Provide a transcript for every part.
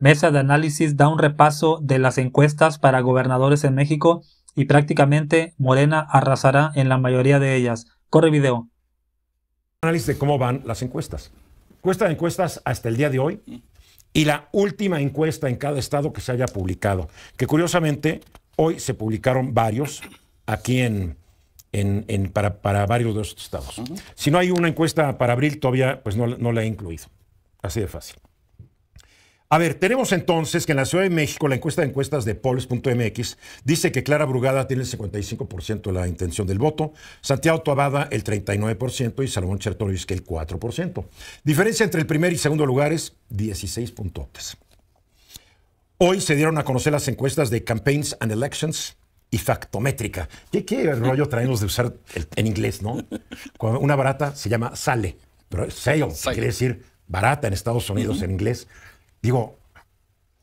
Mesa de Análisis da un repaso de las encuestas para gobernadores en México y prácticamente Morena arrasará en la mayoría de ellas. Corre video. Análisis de cómo van las encuestas. Cuesta de encuestas hasta el día de hoy y la última encuesta en cada estado que se haya publicado, que curiosamente hoy se publicaron varios aquí en, para, varios de estos estados. Si no hay una encuesta para abril, todavía pues no, no la he incluido. Así de fácil. A ver, tenemos entonces que en la Ciudad de México la encuesta de encuestas de polls.mx dice que Clara Brugada tiene el 55% de la intención del voto, Santiago Toabada el 39% y Salomón Chertorius que el 4%. Diferencia entre el primer y segundo lugar es 16 puntos. Hoy se dieron a conocer las encuestas de Campaigns and Elections y Factométrica. ¿Qué, qué rollo traemos de usar en inglés, no? una barata se llama sale, pero sale, quiere decir barata en Estados Unidos en inglés. Digo,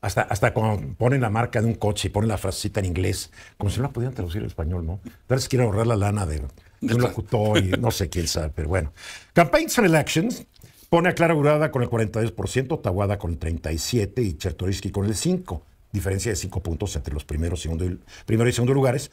hasta, hasta cuando ponen la marca de un coche y ponen la frasecita en inglés, como si no la pudieran traducir al español, ¿no? Tal vez quieran ahorrar la lana de, un locutor y no sé quién sabe, pero bueno. Campaigns and Elections pone a Clara Urada con el 42%, Tawada con el 37% y Chertorisky con el 5%, diferencia de 5 puntos entre los primeros, segundo y, primero y segundo lugares.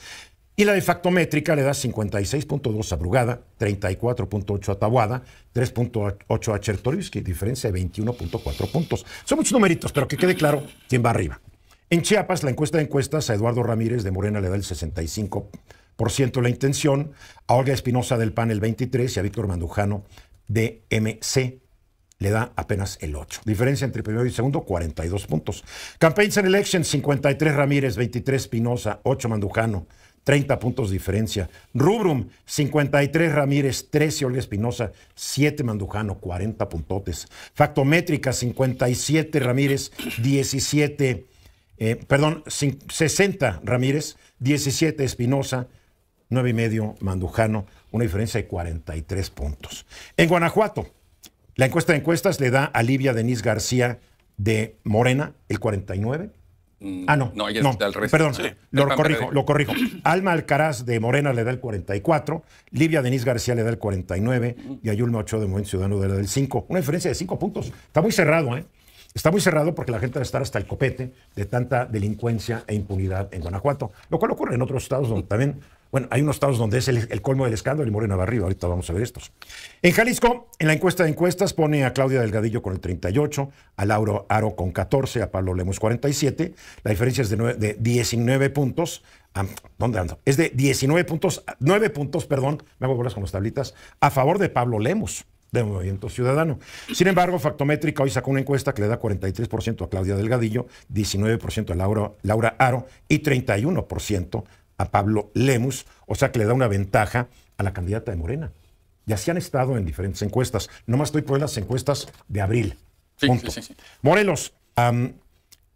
Y la de facto métrica le da 56.2 a Brugada, 34.8 a Tabuada, 3.8 a Chertorivsky, diferencia de 21.4 puntos. Son muchos numeritos, pero que quede claro quién va arriba. En Chiapas, la encuesta de encuestas a Eduardo Ramírez de Morena le da el 65% la intención, a Olga Espinosa del PAN el 23% y a Víctor Mandujano de MC le da apenas el 8. Diferencia entre primero y segundo, 42 puntos. Campaigns and Elections, 53 Ramírez, 23 Espinosa, 8 Mandujano, 30 puntos de diferencia. Rubrum, 53 Ramírez, 13 Olga Espinosa, 7 Mandujano, 40 puntotes. Factométrica, 57 Ramírez, 17, eh, perdón, 60 Ramírez, 17 Espinosa, 9 y medio Mandujano, una diferencia de 43 puntos. En Guanajuato, la encuesta de encuestas le da a Livia Denise García de Morena el 49 Mm, ah, no. No, no al revés. Perdón, lo corrijo, lo corrijo. Alma Alcaraz de Morena le da el 44, Livia Denise García le da el 49 y Ayulma Ochoa de Movimiento Ciudadano le da el 5. Una diferencia de 5 puntos. Está muy cerrado, ¿eh? Está muy cerrado porque la gente va estar hasta el copete de tanta delincuencia e impunidad en Guanajuato, lo cual ocurre en otros estados donde también bueno, hay unos estados donde es el, colmo del escándalo y Morena va arriba. Ahorita vamos a ver estos. En Jalisco, en la encuesta de encuestas pone a Claudia Delgadillo con el 38, a Lauro Aro con 14, a Pablo Lemos 47. La diferencia es de, 19 puntos. Ah, ¿Dónde ando? Es de 19 puntos, 9 puntos, perdón, me hago bolas con las tablitas, a favor de Pablo Lemos de Movimiento Ciudadano. Sin embargo, Factométrica hoy sacó una encuesta que le da 43% a Claudia Delgadillo, 19% a Laura, Laura Aro y 31% a Pablo Lemus, o sea que le da una ventaja a la candidata de Morena. Y así han estado en diferentes encuestas. Nomás estoy por las encuestas de abril. Sí, sí, sí, Morelos,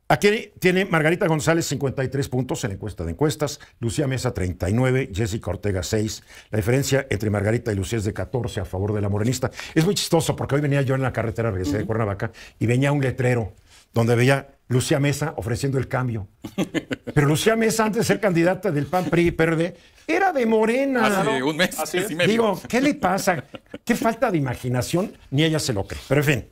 aquí tiene Margarita González 53 puntos en encuesta de encuestas, Lucía Mesa 39, Jessica Ortega 6. La diferencia entre Margarita y Lucía es de 14 a favor de la morenista. Es muy chistoso porque hoy venía yo en la carretera, regresé de Cuernavaca, y venía un letrero donde veía Lucía Mesa ofreciendo el cambio. Pero Lucía Mesa, antes de ser candidata del PAN PRI PRD, era de Morena. Hace un mes, Digo, ¿qué le pasa? Qué falta de imaginación, ni ella se lo cree. Pero en fin.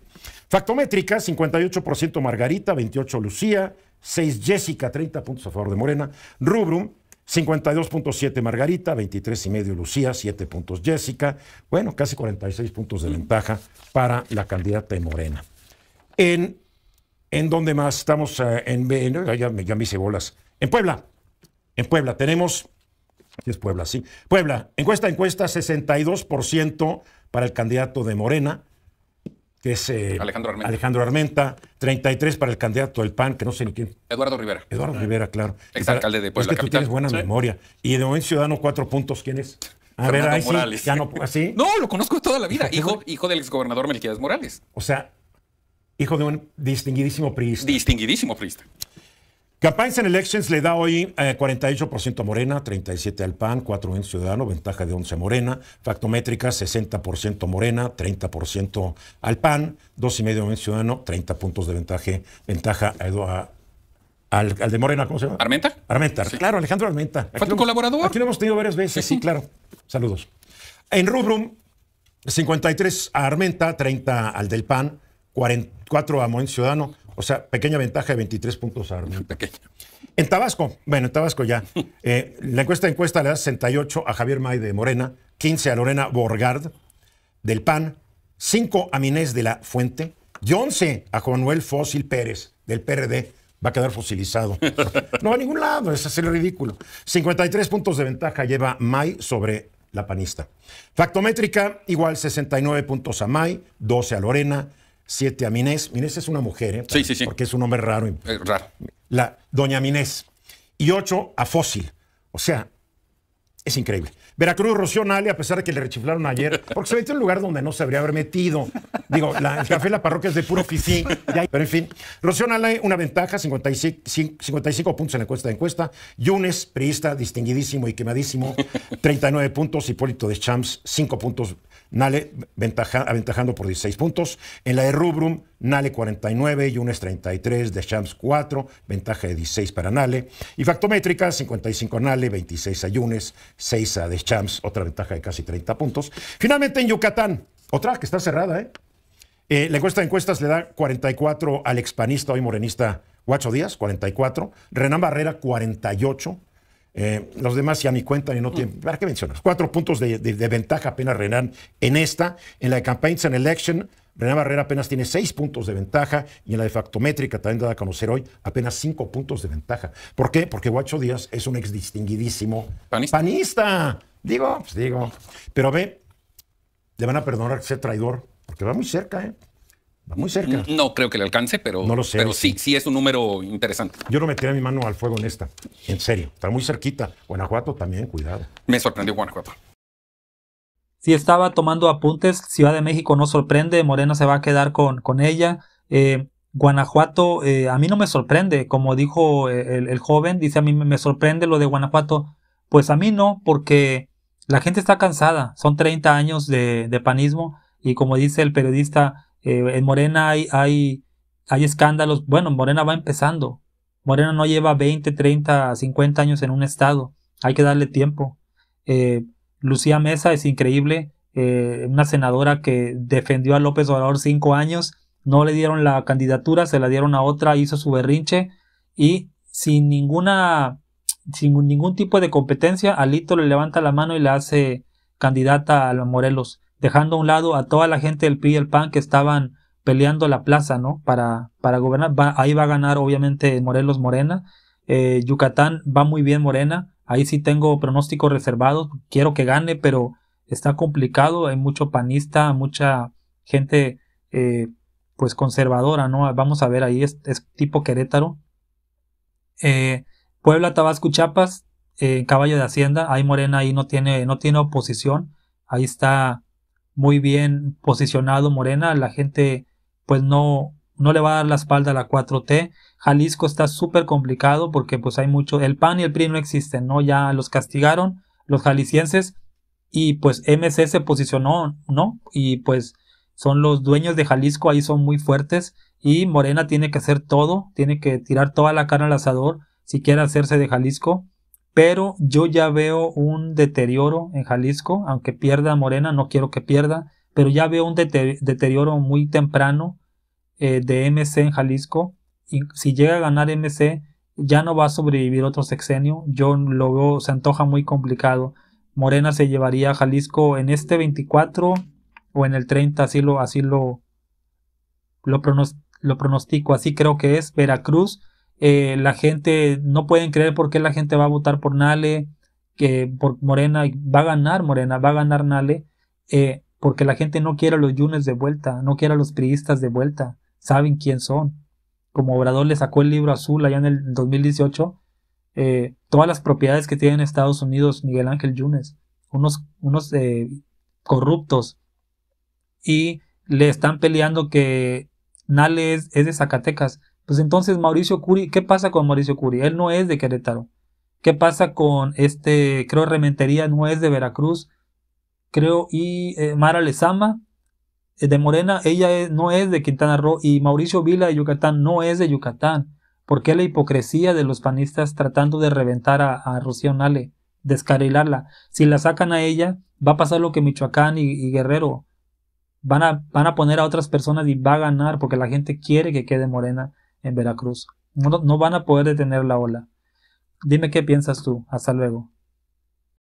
Factométrica, 58% Margarita, 28 Lucía, 6 Jessica, 30 puntos a favor de Morena. Rubrum, 52.7 Margarita, 23 y medio Lucía, 7 puntos Jessica. Bueno, casi 46 puntos de ventaja para la candidata de Morena. En ¿En dónde más? Estamos eh, en... ya, me, hice bolas. En Puebla. En Puebla tenemos... Es Puebla, sí. Puebla, encuesta, encuesta, 62% para el candidato de Morena, que es eh, Alejandro, Armenta. Alejandro, Armenta. 33 para el candidato del PAN, que no sé ni quién. Eduardo Rivera. Eduardo Rivera, claro. Exalcalde de Puebla. Es que tú tienes buena memoria. Y de momento Ciudadano, cuatro puntos, ¿quién es? A ver, ahí Morales. ya no, ¿ah, no, lo conozco toda la vida. Hijo, hijo del exgobernador Melquiades Morales. O sea, hijo de un distinguidísimo priista. Distinguidísimo priista. Campaigns and Elections le da hoy 48% eh, a Morena, 37% al PAN, 4% en Ciudadano, ventaja de 11% a Morena. Factométrica, 60% Morena, 30% al PAN, 2,5% en Ciudadano, 30 puntos de ventaja ventaja a, al, de Morena, ¿cómo se llama? Armenta. Armenta, claro, Alejandro Armenta. ¿Fue tu colaborador? Aquí lo hemos tenido varias veces, sí, sí claro. Saludos. En Rubrum, 53 a Armenta, 30 al del PAN, 44 a Moen Ciudadano. O sea, pequeña ventaja de 23 puntos a Armenta. En Tabasco, bueno, en Tabasco ya. Eh, la encuesta de encuesta le da 68 a Javier May de Morena, 15 a Lorena Borgard del PAN, 5 a Minés de la Fuente y 11 a Juanuel Fósil Pérez del PRD. Va a quedar fosilizado. No va a ningún lado, es hacer ridículo. 53 puntos de ventaja lleva May sobre la panista. Factométrica, igual 69 puntos a May, 12 a Lorena, siete a Minés. Minés es una mujer, ¿eh? Sí, sí, sí. Porque es un hombre raro. raro. La, doña Minés. Y ocho a Fósil. O sea, es increíble. Veracruz roció a a pesar de que le rechiflaron ayer, porque se metió en un lugar donde no se habría haber metido. Digo, la, el café La Parroquia es de puro fifí. Pero en fin, Rocío una ventaja, 55, 55 puntos en la encuesta de encuesta. Yunes, priista, distinguidísimo y quemadísimo, 39 puntos. Hipólito de Champs, 5 puntos. Nale, aventajando por 16 puntos. En la de Rubrum, Nale 49, Yunes 33, de champs 4, ventaja de 16 para Nale. Y Factométrica 55 a Nale, 26 a Yunes, 6 a Deschamps, otra ventaja de casi 30 puntos. Finalmente en Yucatán, otra que está cerrada, ¿eh? eh la encuesta de encuestas le da 44 al expanista, hoy morenista, Guacho Díaz, 44. Renan Barrera, 48. Eh, los demás ya ni cuentan y no tienen. ¿Para qué mencionas? Cuatro puntos de, ventaja apenas Renan en esta. En la de Campaigns and Election, René Barrera apenas tiene seis puntos de ventaja y en la de facto métrica también da a conocer hoy apenas cinco puntos de ventaja. ¿Por qué? Porque Guacho Díaz es un ex distinguidísimo panista. Digo, pues digo. Pero ve, le van a perdonar que sea traidor, porque va muy cerca, ¿eh? Va muy cerca. No creo que le alcance, pero, no sé, pero sí, sí es un número interesante. Yo no metería mi mano al fuego en esta, en serio. Está muy cerquita. Guanajuato también, cuidado. Me sorprendió Guanajuato. Si estaba tomando apuntes, Ciudad de México no sorprende, Morena se va a quedar con, con ella. Eh, Guanajuato, eh, a mí no me sorprende, como dijo eh, el, joven, dice a mí me sorprende lo de Guanajuato. Pues a mí no, porque la gente está cansada, son 30 años de, panismo y como dice el periodista, en Morena hay, hay, hay escándalos. Bueno, Morena va empezando, Morena no lleva 20, 30, 50 años en un estado, hay que darle tiempo. Lucía Mesa es increíble, eh, una senadora que defendió a López Obrador cinco años, no le dieron la candidatura, se la dieron a otra, hizo su berrinche y sin ninguna, sin ningún tipo de competencia, Alito le levanta la mano y le hace candidata a Morelos, dejando a un lado a toda la gente del PRI y el PAN que estaban peleando la plaza, ¿no? Para, para gobernar. ahí va a ganar, obviamente, Morelos Morena. Eh, Yucatán va muy bien Morena. Ahí sí tengo pronósticos reservados. Quiero que gane, pero está complicado. Hay mucho panista, mucha gente eh, pues conservadora, ¿no? Vamos a ver ahí, es, tipo Querétaro. Eh, Puebla, Tabasco, Chiapas, eh, Caballo de Hacienda. Ahí Morena ahí no tiene, no tiene oposición. Ahí está muy bien posicionado Morena. La gente pues no, no le va a dar la espalda a la 4T. Jalisco está súper complicado porque pues hay mucho, el PAN y el PRI no existen, ¿no? Ya los castigaron los jaliscienses y pues MC se posicionó, ¿no? Y pues son los dueños de Jalisco, ahí son muy fuertes y Morena tiene que hacer todo, tiene que tirar toda la cara al asador si quiere hacerse de Jalisco. Pero yo ya veo un deterioro en Jalisco, aunque pierda Morena, no quiero que pierda, pero ya veo un deterioro muy temprano eh, de MC en Jalisco. Y si llega a ganar MC, ya no va a sobrevivir otro sexenio. Yo lo veo, se antoja muy complicado. Morena se llevaría a Jalisco en este 24 o en el 30, así lo, así lo, pronostico, así creo que es. Veracruz, eh, la gente no pueden creer por qué la gente va a votar por Nale, que por Morena, va a ganar Morena, va a ganar Nale, eh, porque la gente no quiere a los Yunes de vuelta, no quiere a los priistas de vuelta saben quién son. Como Obrador le sacó el libro azul allá en el 2018, eh, todas las propiedades que tiene en Estados Unidos Miguel Ángel Yunes, unos, unos eh, corruptos, y le están peleando que Nale es, de Zacatecas. Pues entonces Mauricio Curi, ¿qué pasa con Mauricio Curi? Él no es de Querétaro. ¿Qué pasa con este, creo, Rementería no es de Veracruz? Creo, y eh, Mara Lezama eh, de Morena, ella no es de Quintana Roo y Mauricio Vila de Yucatán no es de Yucatán. ¿Por qué la hipocresía de los panistas tratando de reventar a, Rocío Nale, descarrilarla? Si la sacan a ella, va a pasar lo que Michoacán y, Guerrero. Van a, van a, poner a otras personas y va a ganar porque la gente quiere que quede Morena en Veracruz. No, no van a poder detener la ola. Dime qué piensas tú. Hasta luego.